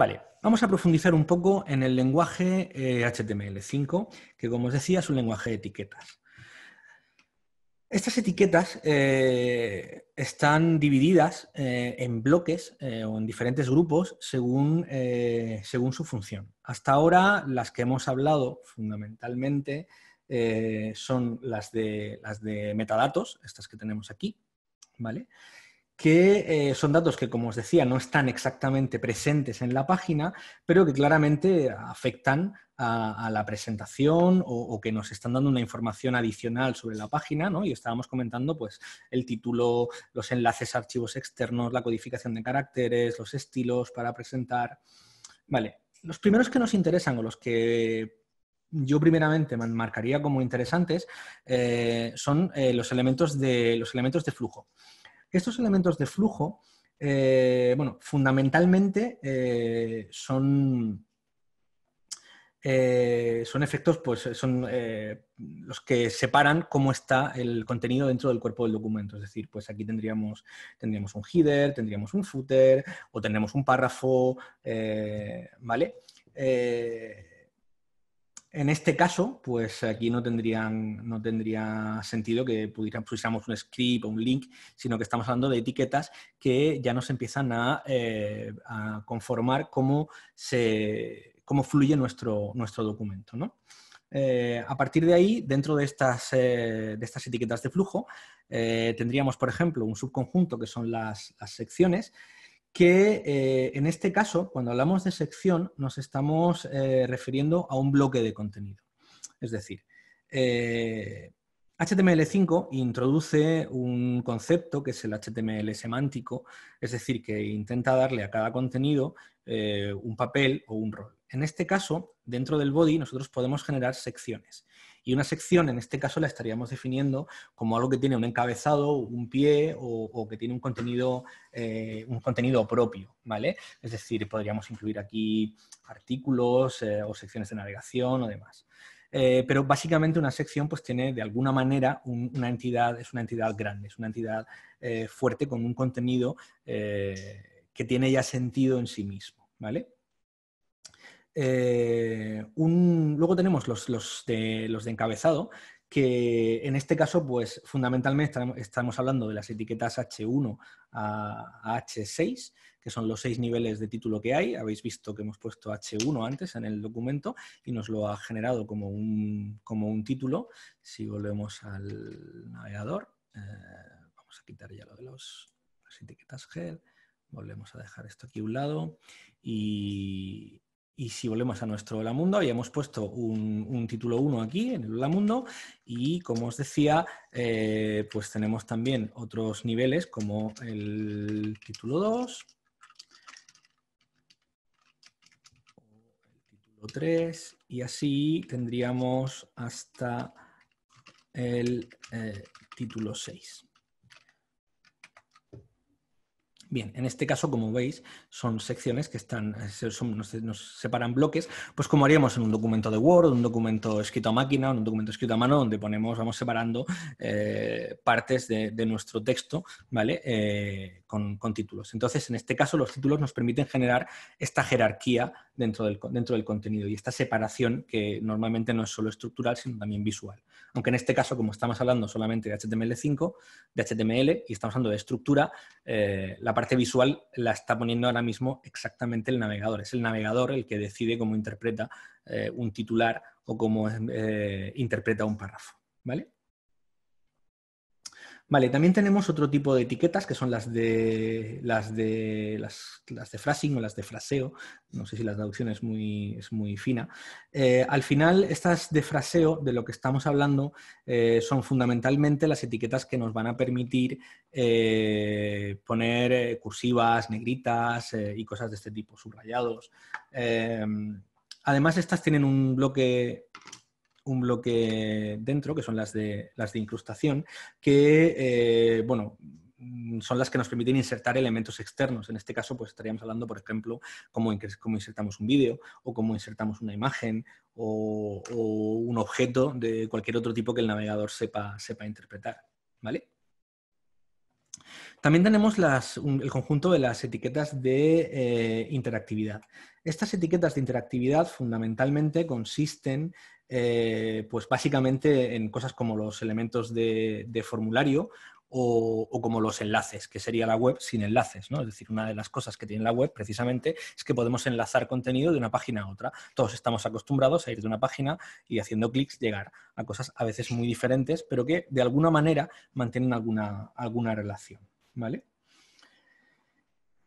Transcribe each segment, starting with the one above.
Vale, vamos a profundizar un poco en el lenguaje HTML5, eh, que como os decía es un lenguaje de etiquetas. Estas etiquetas eh, están divididas eh, en bloques o en diferentes grupos según, su función. Hasta ahora las que hemos hablado fundamentalmente son las de, las de metadatos, estas que tenemos aquí, ¿vale? que eh, son datos que, como os decía, no están exactamente presentes en la página, pero que claramente afectan a, la presentación o, que nos están dando una información adicional sobre la página, ¿no? Y estábamos comentando, pues, el título, los enlaces a archivos externos, la codificación de caracteres, los estilos para presentar. Vale, los primeros que nos interesan o los que yo primeramente marcaría como interesantes eh, son eh, los, elementos de, los elementos de flujo. Estos elementos de flujo, eh, bueno, fundamentalmente eh, son, eh, son efectos, pues son los que separan cómo está el contenido dentro del cuerpo del documento. Es decir, pues aquí tendríamos, tendríamos un header, tendríamos un footer o tendríamos un párrafo, ¿vale? En este caso, pues aquí no, tendrían, no tendría sentido que pusiéramos un script o un link, sino que estamos hablando de etiquetas que ya nos empiezan a, eh, conformar cómo, se, cómo fluye nuestro, nuestro documento. Eh, a partir de ahí, dentro de estas, eh, de estas etiquetas de flujo, tendríamos, por ejemplo, un subconjunto que son las secciones que eh, en este caso, cuando hablamos de sección, nos estamos eh, refiriendo a un bloque de contenido. Es decir, HTML5 eh, introduce un concepto que es el HTML semántico, es decir, que intenta darle a cada contenido un papel o un rol. En este caso, dentro del body nosotros podemos generar secciones y una sección, en este caso, la estaríamos definiendo como algo que tiene un encabezado, un pie o, que tiene un contenido, eh, un contenido propio, ¿vale? Es decir, podríamos incluir aquí artículos eh, o secciones de navegación o demás. Eh, pero básicamente una sección pues tiene de alguna manera una entidad, es una entidad grande, es una entidad fuerte con un contenido que tiene ya sentido en sí mismo, ¿vale? Eh, luego tenemos los, de, encabezado, que en este caso, pues fundamentalmente estamos hablando de las etiquetas H1 a H6, que son los seis niveles de título que hay. Habéis visto que hemos puesto H1 antes en el documento y nos lo ha generado como un, título. Si volvemos al navegador, eh, vamos a quitar ya lo de las etiquetas gel. Volvemos a dejar esto aquí a un lado y, y si volvemos a nuestro Hola Mundo, habíamos puesto un, título 1 aquí en el Hola Mundo y como os decía, eh, pues tenemos también otros niveles como el título 2, el título 3 y así tendríamos hasta el eh, título 6. Bien, en este caso, como veis, son secciones que están, nos, separan bloques, pues como haríamos en un documento de Word, un documento escrito a máquina, un documento escrito a mano, donde ponemos, vamos separando eh, partes de, nuestro texto, ¿vale? Eh, con, títulos. Entonces, en este caso, los títulos nos permiten generar esta jerarquía dentro del, dentro del contenido y esta separación que normalmente no es solo estructural, sino también visual. Aunque en este caso, como estamos hablando solamente de HTML5, de HTML, y estamos hablando de estructura, eh, la parte visual la está poniendo ahora mismo exactamente el navegador. Es el navegador el que decide cómo interpreta eh, un titular o cómo eh, interpreta un párrafo. ¿Vale? Vale, también tenemos otro tipo de etiquetas que son las de las de las, de o las de fraseo. No sé si la traducción es muy, es muy fina. Eh, al final, estas de fraseo, de lo que estamos hablando, eh, son fundamentalmente las etiquetas que nos van a permitir eh, poner cursivas, negritas y cosas de este tipo, subrayados. además, estas tienen un bloque un bloque dentro, que son las de, las de incrustación, que, eh, bueno, son las que nos permiten insertar elementos externos. En este caso, pues estaríamos hablando, por ejemplo, cómo, insertamos un vídeo o cómo insertamos una imagen o, o, un objeto de cualquier otro tipo que el navegador sepa, sepa interpretar. ¿Vale? También tenemos el conjunto de las etiquetas de eh, interactividad. Estas etiquetas de interactividad fundamentalmente consisten eh, pues básicamente en cosas como los elementos de formulario o, como los enlaces, que sería la web sin enlaces, ¿no? Es decir, una de las cosas que tiene la web precisamente es que podemos enlazar contenido de una página a otra. Todos estamos acostumbrados a ir de una página y haciendo clics llegar a cosas a veces muy diferentes, pero que de alguna manera mantienen alguna, alguna relación, ¿vale?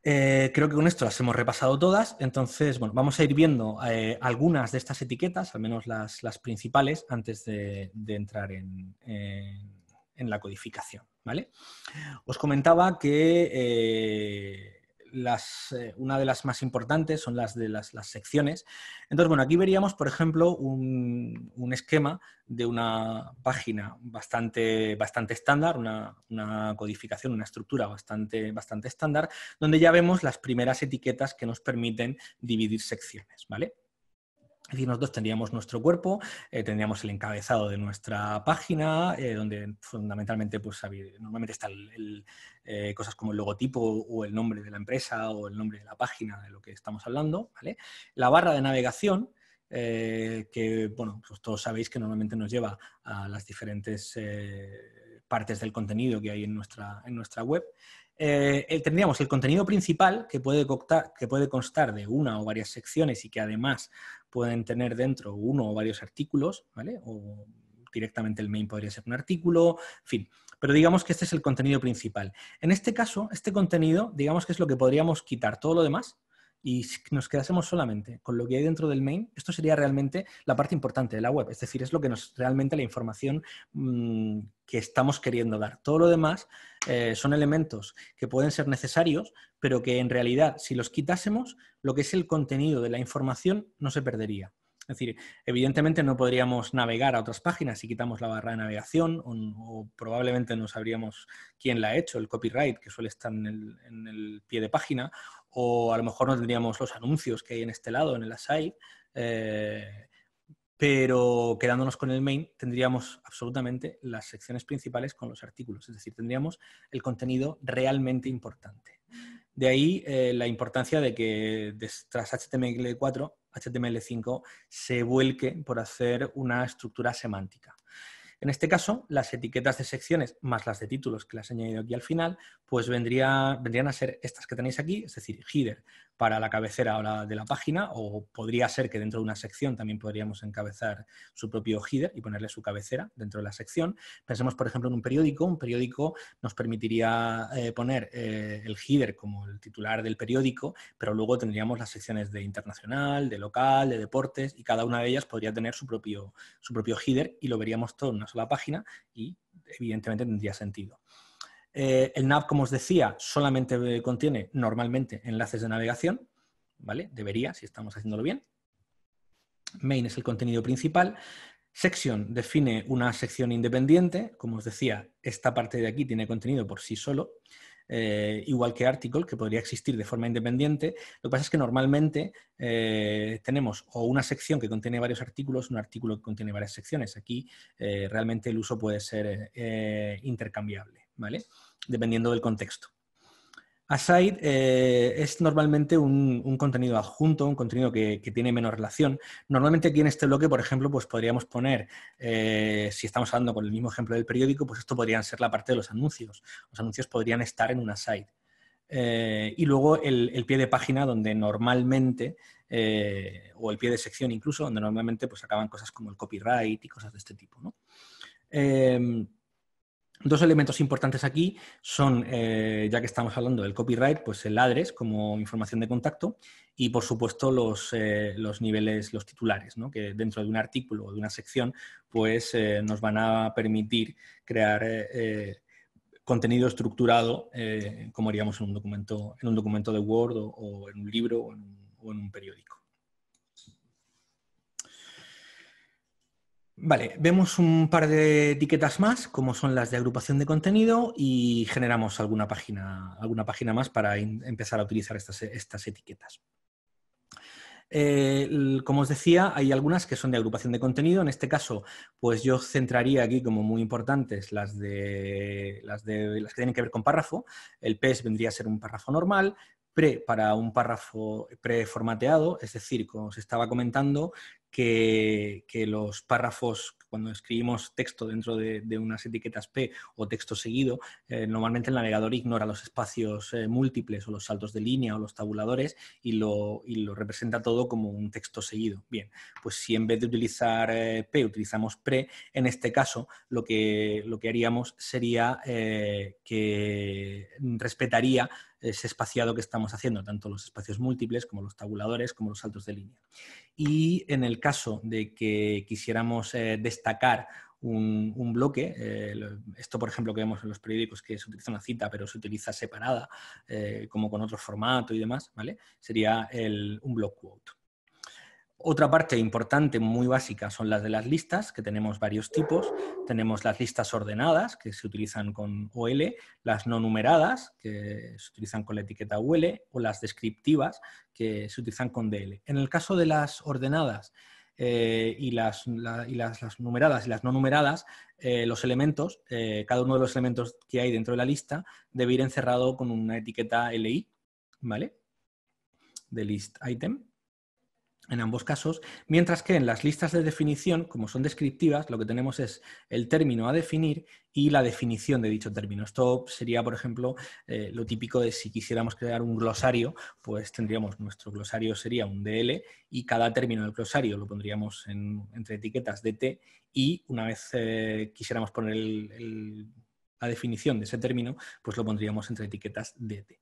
Eh, creo que con esto las hemos repasado todas, entonces bueno, vamos a ir viendo eh, algunas de estas etiquetas, al menos las, principales, antes de, entrar en la codificación. ¿vale? Os comentaba que eh, eh, una de las más importantes son las de las, secciones. Entonces, bueno, aquí veríamos, por ejemplo, un, esquema de una página bastante, bastante estándar, una, una, codificación, una estructura bastante, bastante estándar, donde ya vemos las primeras etiquetas que nos permiten dividir secciones, ¿vale? Es decir, nosotros tendríamos nuestro cuerpo, eh, tendríamos el encabezado de nuestra página, eh, donde fundamentalmente, pues normalmente están eh, cosas como el logotipo o el nombre de la empresa o el nombre de la página de lo que estamos hablando, La barra de navegación, que, pues todos sabéis que normalmente nos lleva a las diferentes partes del contenido que hay en nuestra web. Eh, eh, tendríamos el contenido principal que puede, que puede constar de una o varias secciones y que además pueden tener dentro uno o varios artículos, ¿vale? O directamente el main podría ser un artículo, en fin. Pero digamos que este es el contenido principal. En este caso, este contenido, digamos que es lo que podríamos quitar. Todo lo demás y si nos quedásemos solamente con lo que hay dentro del main, esto sería realmente la parte importante de la web. Es decir, es lo que nos realmente la información mm, que estamos queriendo dar. Todo lo demás eh, son elementos que pueden ser necesarios, pero que en realidad, si los quitásemos, lo que es el contenido de la información no se perdería. Es decir, evidentemente no podríamos navegar a otras páginas si quitamos la barra de navegación o, probablemente no sabríamos quién la ha hecho, el copyright que suele estar en el, pie de página, o a lo mejor no tendríamos los anuncios que hay en este lado, en el aside, eh, pero quedándonos con el main tendríamos absolutamente las secciones principales con los artículos, es decir, tendríamos el contenido realmente importante. De ahí eh, la importancia de que tras HTML4 HTML5 se vuelque por hacer una estructura semántica. En este caso, las etiquetas de secciones más las de títulos que las he añadido aquí al final, pues vendrían a ser estas que tenéis aquí, es decir, header, para la cabecera de la página o podría ser que dentro de una sección también podríamos encabezar su propio header y ponerle su cabecera dentro de la sección. Pensemos, por ejemplo, en un periódico. Un periódico nos permitiría eh, poner eh, el header como el titular del periódico, pero luego tendríamos las secciones de internacional, de local, de deportes y cada una de ellas podría tener su propio, su propio header y lo veríamos todo en una sola página y evidentemente tendría sentido. Eh, el nav, como os decía, solamente eh, contiene normalmente enlaces de navegación, ¿vale? Debería, si estamos haciéndolo bien. Main es el contenido principal. Section define una sección independiente. Como os decía, esta parte de aquí tiene contenido por sí solo, eh, igual que article, que podría existir de forma independiente. Lo que pasa es que normalmente tenemos o una sección que contiene varios artículos, un artículo que contiene varias secciones. Aquí realmente el uso puede ser intercambiable. ¿vale? Dependiendo del contexto. Aside eh, es normalmente un, contenido adjunto, un contenido que, tiene menos relación. Normalmente aquí en este bloque, por ejemplo, pues podríamos poner, eh, si estamos hablando con el mismo ejemplo del periódico, pues esto podría ser la parte de los anuncios. Los anuncios podrían estar en un aside. Eh, y luego el, pie de página donde normalmente, o el pie de sección incluso, donde normalmente pues acaban cosas como el copyright y cosas de este tipo. ¿no? Dos elementos importantes aquí son, eh, ya que estamos hablando del copyright, pues el adres como información de contacto y, por supuesto, los, eh, los niveles, los titulares, ¿no? que dentro de un artículo o de una sección pues eh, nos van a permitir crear contenido estructurado como haríamos en un documento, en un documento de Word o, en un libro o en un periódico. Vale, vemos un par de etiquetas más, como son las de agrupación de contenido, y generamos alguna página, alguna página más para empezar a utilizar estas, estas etiquetas. Eh, como os decía, hay algunas que son de agrupación de contenido. En este caso, pues yo centraría aquí como muy importantes las de las, de, las que tienen que ver con párrafo. El PES vendría a ser un párrafo normal, pre para un párrafo preformateado, es decir, como os estaba comentando, que, los párrafos, cuando escribimos texto dentro de, unas etiquetas P o texto seguido, eh, normalmente el navegador ignora los espacios eh, múltiples o los saltos de línea o los tabuladores y lo, y lo, representa todo como un texto seguido. Bien, pues si en vez de utilizar eh, P utilizamos PRE, en este caso lo que, lo que haríamos sería que respetaría ese espaciado que estamos haciendo, tanto los espacios múltiples como los tabuladores, como los saltos de línea. Y en el caso de que quisiéramos eh, destacar un, bloque. Eh, esto, por ejemplo, que vemos en los periódicos, que se utiliza una cita, pero se utiliza separada, eh, como con otro formato y demás, ¿vale? Sería el, un block quote. Otra parte importante, muy básica, son las de las listas, que tenemos varios tipos. Tenemos las listas ordenadas, que se utilizan con OL, las no numeradas, que se utilizan con la etiqueta UL, o las descriptivas, que se utilizan con DL. En el caso de las ordenadas eh, y, las, numeradas y las no numeradas, eh, los elementos, eh, cada uno de los elementos que hay dentro de la lista, debe ir encerrado con una etiqueta LI, ¿vale? De list item en ambos casos, mientras que en las listas de definición, como son descriptivas, lo que tenemos es el término a definir y la definición de dicho término. Esto sería, por ejemplo, eh, lo típico de si quisiéramos crear un glosario, pues tendríamos nuestro glosario sería un DL y cada término del glosario lo pondríamos entre etiquetas DT y una vez eh, quisiéramos poner la definición de ese término, pues lo pondríamos entre etiquetas DT.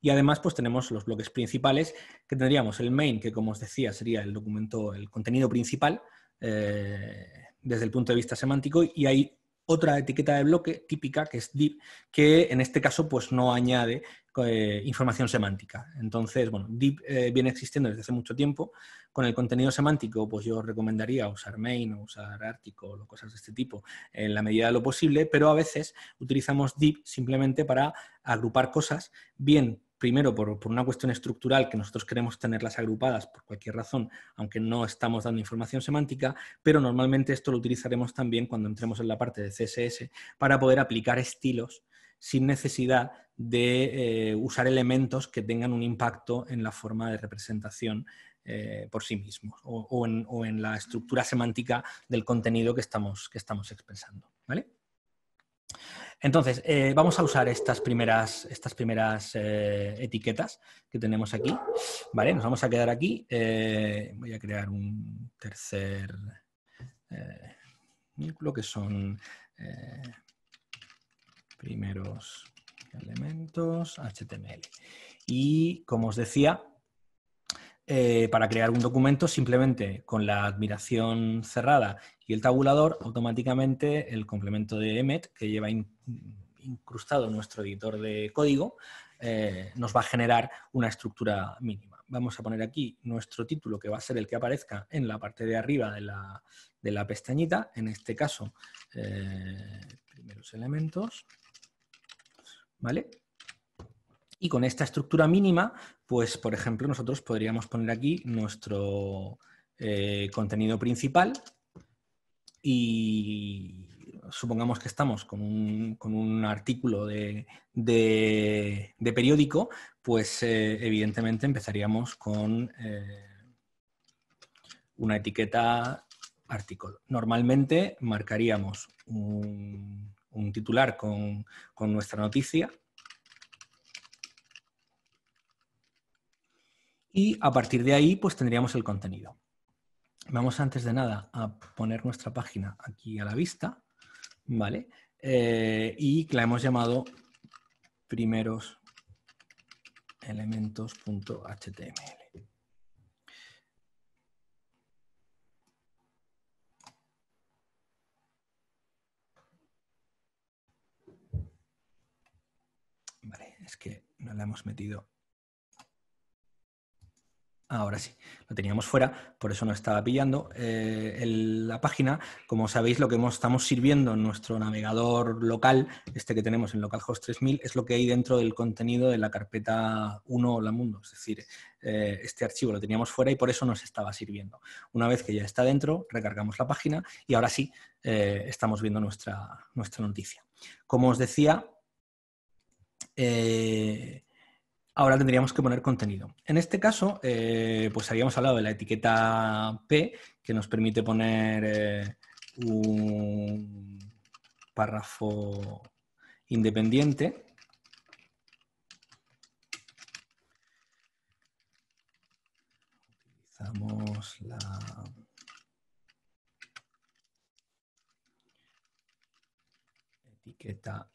Y además, pues tenemos los bloques principales, que tendríamos el main, que como os decía, sería el documento, el contenido principal, eh, desde el punto de vista semántico, y hay otra etiqueta de bloque típica, que es div, que en este caso pues no añade eh, información semántica. Entonces, bueno, Deep eh, viene existiendo desde hace mucho tiempo. Con el contenido semántico, pues yo recomendaría usar Main o usar Article o cosas de este tipo en la medida de lo posible, pero a veces utilizamos Deep simplemente para agrupar cosas, bien primero por, por, una cuestión estructural que nosotros queremos tenerlas agrupadas por cualquier razón, aunque no estamos dando información semántica, pero normalmente esto lo utilizaremos también cuando entremos en la parte de CSS para poder aplicar estilos sin necesidad de eh, usar elementos que tengan un impacto en la forma de representación eh, por sí mismos o, en, la estructura semántica del contenido que estamos, que estamos expresando. ¿vale? Entonces, eh, vamos a usar estas primeras, estas primeras etiquetas que tenemos aquí. nos vamos a quedar aquí. voy a crear un tercer vínculo que son primeros elementos, HTML. Y como os decía, eh, para crear un documento, simplemente con la admiración cerrada y el tabulador, automáticamente el complemento de Emmet que lleva incrustado nuestro editor de código, eh, nos va a generar una estructura mínima. Vamos a poner aquí nuestro título, que va a ser el que aparezca en la parte de arriba de la, pestañita, en este caso, eh, primeros elementos, y con esta estructura mínima, pues por ejemplo, nosotros podríamos poner aquí nuestro eh, contenido principal y supongamos que estamos con un, artículo de, periódico, pues eh, evidentemente empezaríamos con eh, una etiqueta artículo. Normalmente marcaríamos un un titular con, nuestra noticia. Y a partir de ahí, pues tendríamos el contenido. Vamos antes de nada a poner nuestra página aquí a la vista, ¿vale? Eh, y la hemos llamado primeros primeroselementos.html. Es que no la hemos metido. Ah, ahora sí, lo teníamos fuera, por eso no estaba pillando. Eh, la página, como sabéis, lo que estamos sirviendo en nuestro navegador local, este que tenemos en localhost 3000, es lo que hay dentro del contenido de la carpeta 1 la mundo. Es decir, eh, este archivo lo teníamos fuera y por eso nos estaba sirviendo. Una vez que ya está dentro, recargamos la página y ahora sí eh, estamos viendo nuestra, nuestra noticia. Como os decía, eh, ahora tendríamos que poner contenido. En este caso, eh, pues habíamos hablado de la etiqueta P, que nos permite poner eh, un párrafo independiente. Utilizamos la etiqueta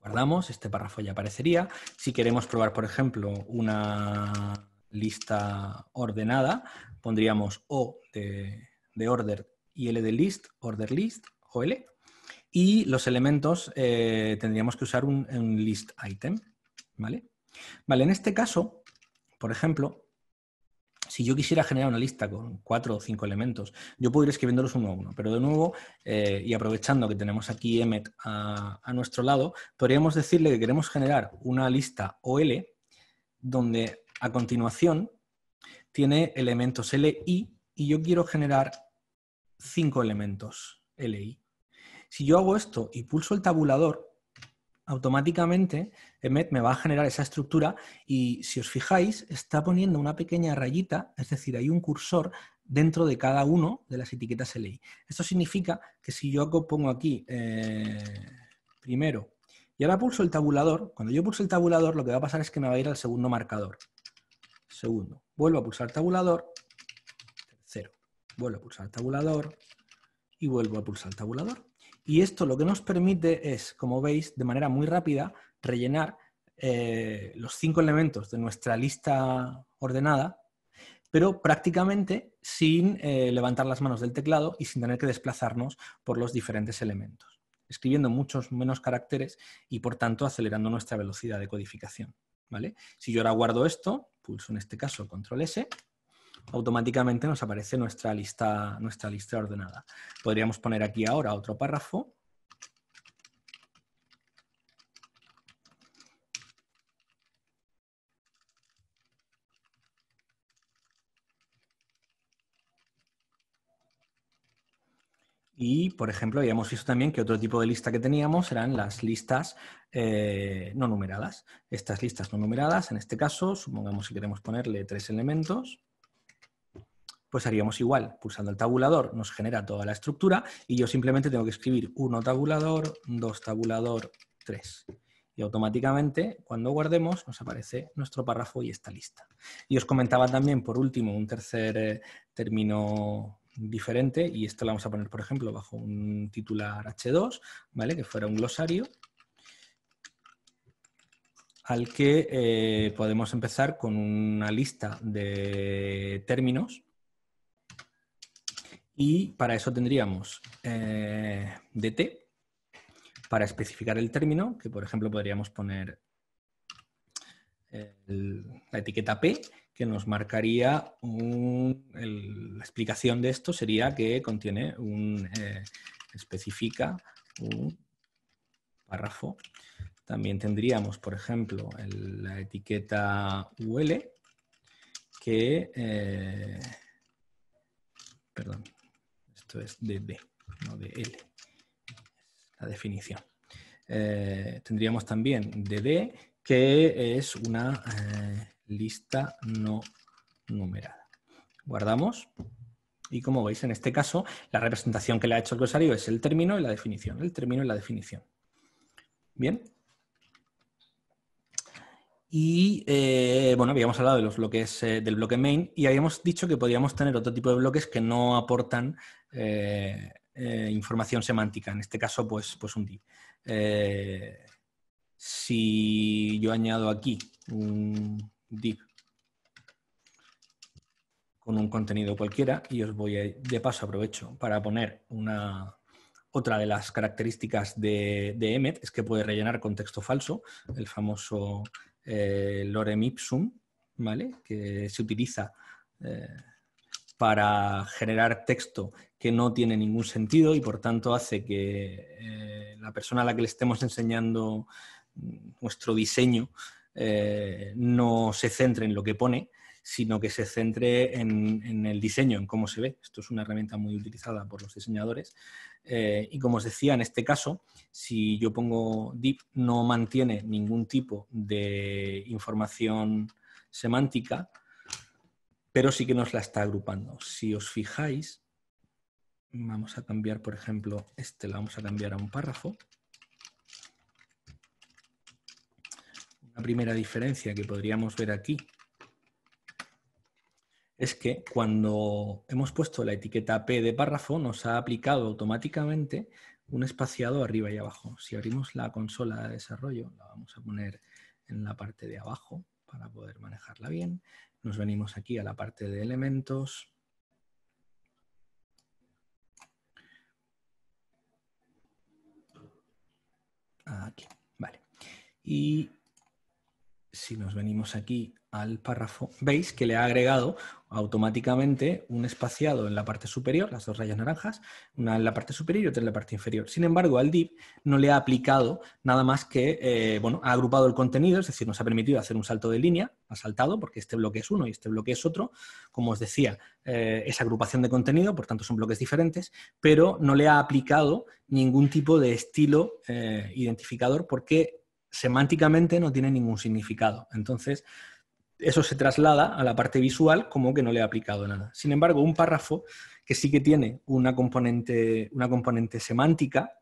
Guardamos, este párrafo ya aparecería. Si queremos probar, por ejemplo, una lista ordenada, pondríamos O de, order y L de list, order list, o l Y los elementos eh, tendríamos que usar un, un list item, ¿vale? Vale, en este caso, por ejemplo, si yo quisiera generar una lista con cuatro o cinco elementos, yo puedo ir escribiéndolos uno a uno, pero de nuevo, eh, y aprovechando que tenemos aquí Emmet a, a, nuestro lado, podríamos decirle que queremos generar una lista OL donde a continuación tiene elementos LI y yo quiero generar cinco elementos LI. Si yo hago esto y pulso el tabulador, automáticamente Emmet me va a generar esa estructura y si os fijáis, está poniendo una pequeña rayita, es decir, hay un cursor dentro de cada uno de las etiquetas LI. Esto significa que si yo pongo aquí eh, primero y ahora pulso el tabulador, cuando yo pulso el tabulador lo que va a pasar es que me va a ir al segundo marcador. Segundo, vuelvo a pulsar tabulador, tercero, vuelvo a pulsar tabulador y vuelvo a pulsar tabulador. Y esto lo que nos permite es, como veis, de manera muy rápida, rellenar eh, los cinco elementos de nuestra lista ordenada, pero prácticamente sin eh, levantar las manos del teclado y sin tener que desplazarnos por los diferentes elementos, escribiendo muchos menos caracteres y, por tanto, acelerando nuestra velocidad de codificación. ¿vale? Si yo ahora guardo esto, pulso en este caso control S, automáticamente nos aparece nuestra lista, nuestra lista ordenada. Podríamos poner aquí ahora otro párrafo. Y, por ejemplo, habíamos visto también que otro tipo de lista que teníamos eran las listas eh, no numeradas. Estas listas no numeradas, en este caso, supongamos si queremos ponerle tres elementos pues haríamos igual. Pulsando el tabulador nos genera toda la estructura y yo simplemente tengo que escribir 1 tabulador, 2 tabulador, 3. Y automáticamente, cuando guardemos, nos aparece nuestro párrafo y esta lista. Y os comentaba también, por último, un tercer eh, término diferente, y esto lo vamos a poner, por ejemplo, bajo un titular H2, ¿vale? que fuera un glosario, al que eh, podemos empezar con una lista de términos y para eso tendríamos eh, DT para especificar el término, que por ejemplo podríamos poner la etiqueta P, que nos marcaría un, la explicación de esto sería que contiene un, eh, especifica un párrafo. También tendríamos, por ejemplo, la etiqueta UL, que, eh, perdón, esto es de D, no de L. La definición. Eh, tendríamos también DD, que es una eh, lista no numerada. Guardamos. Y como veis, en este caso, la representación que le ha hecho el glosario es el término y la definición. El término y la definición. Bien. Y eh, bueno, habíamos hablado de los bloques eh, del bloque main y habíamos dicho que podíamos tener otro tipo de bloques que no aportan eh, información semántica. En este caso, pues, pues un div. si yo añado aquí un div con un contenido cualquiera y os voy de paso aprovecho para poner una, otra de las características de, de Emmet es que puede rellenar contexto falso, el famoso eh, lorem ipsum, ¿vale? que se utiliza eh, para generar texto que no tiene ningún sentido y por tanto hace que eh, la persona a la que le estemos enseñando mm, nuestro diseño no se centre en lo que pone, sino que se centre en, el diseño, en cómo se ve. Esto es una herramienta muy utilizada por los diseñadores. Eh, y como os decía, en este caso, si yo pongo deep, no mantiene ningún tipo de información semántica, pero sí que nos la está agrupando. Si os fijáis, vamos a cambiar, por ejemplo, este lo vamos a cambiar a un párrafo. Una primera diferencia que podríamos ver aquí es que cuando hemos puesto la etiqueta P de párrafo, nos ha aplicado automáticamente un espaciado arriba y abajo. Si abrimos la consola de desarrollo, la vamos a poner en la parte de abajo para poder manejarla bien. Nos venimos aquí a la parte de elementos. Aquí, vale. Y si nos venimos aquí al párrafo, veis que le ha agregado automáticamente un espaciado en la parte superior, las dos rayas naranjas, una en la parte superior y otra en la parte inferior. Sin embargo, al div no le ha aplicado nada más que, eh, bueno, ha agrupado el contenido, es decir, nos ha permitido hacer un salto de línea, ha saltado, porque este bloque es uno y este bloque es otro. Como os decía, eh, esa agrupación de contenido, por tanto son bloques diferentes, pero no le ha aplicado ningún tipo de estilo eh, identificador porque semánticamente no tiene ningún significado. Entonces, eso se traslada a la parte visual como que no le ha aplicado nada. Sin embargo, un párrafo que sí que tiene una componente, una componente semántica,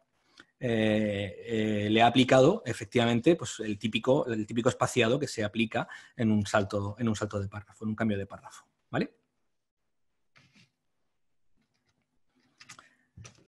eh, eh, le ha aplicado efectivamente pues, el, típico, típico espaciado que se aplica en un, salto, en un salto de párrafo, en un cambio de párrafo.